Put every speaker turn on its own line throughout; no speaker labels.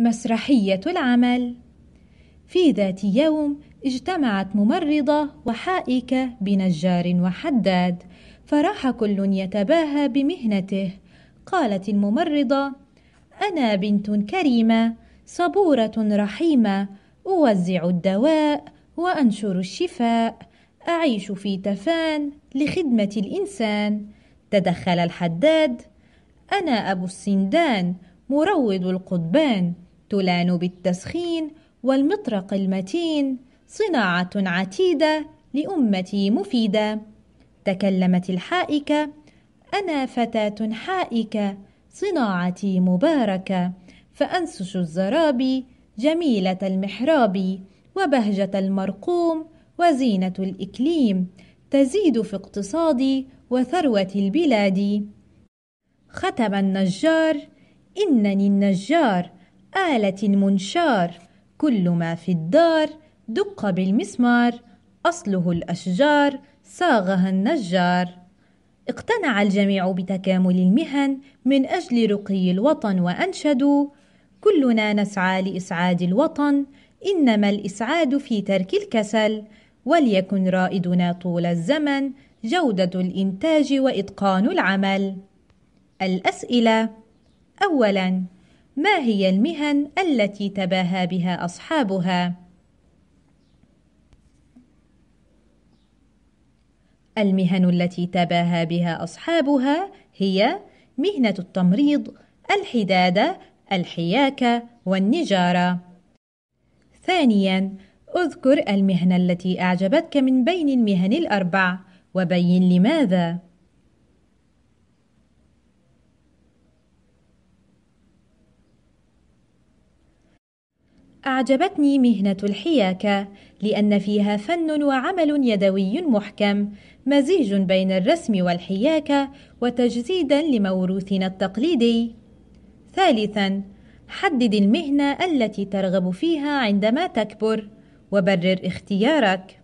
مسرحية العمل في ذات يوم اجتمعت ممرضة وحائكة بنجار وحداد فراح كل يتباهى بمهنته قالت الممرضة أنا بنت كريمة صبورة رحيمة أوزع الدواء وأنشر الشفاء أعيش في تفان لخدمة الإنسان تدخل الحداد أنا أبو السندان مروض القضبان تلان بالتسخين والمطرق المتين صناعة عتيدة لأمتي مفيدة تكلمت الحائكة أنا فتاة حائكة صناعتي مباركة فأنسش الزرابي جميلة المحراب وبهجة المرقوم وزينة الإكليم تزيد في اقتصادي وثروة البلاد ختم النجار إنني النجار آلة منشار كل ما في الدار دق بالمسمار أصله الأشجار صاغها النجار اقتنع الجميع بتكامل المهن من أجل رقي الوطن وأنشدوا كلنا نسعى لإسعاد الوطن إنما الإسعاد في ترك الكسل وليكن رائدنا طول الزمن جودة الإنتاج وإتقان العمل الأسئلة أولاً ما هي المهن التي تباهى بها أصحابها؟ المهن التي تباهى بها أصحابها هي مهنة التمريض، الحدادة، الحياكة، والنجارة. ثانياً، اذكر المهنة التي أعجبتك من بين المهن الأربع، وبين لماذا. أعجبتني مهنة الحياكة لأن فيها فن وعمل يدوي محكم مزيج بين الرسم والحياكة وتجسيدا لموروثنا التقليدي. ثالثا حدد المهنة التي ترغب فيها عندما تكبر وبرر اختيارك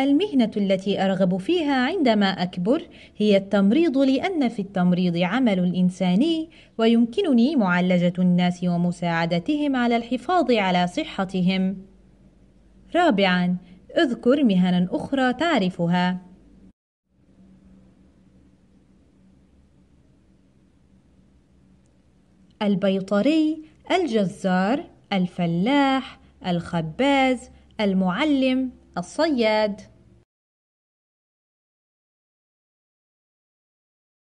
المهنة التي أرغب فيها عندما أكبر هي التمريض لأن في التمريض عمل إنساني ويمكنني معالجة الناس ومساعدتهم على الحفاظ على صحتهم. رابعاً، اذكر مهنا أخرى تعرفها. البيطري، الجزار، الفلاح، الخباز، المعلم، الصياد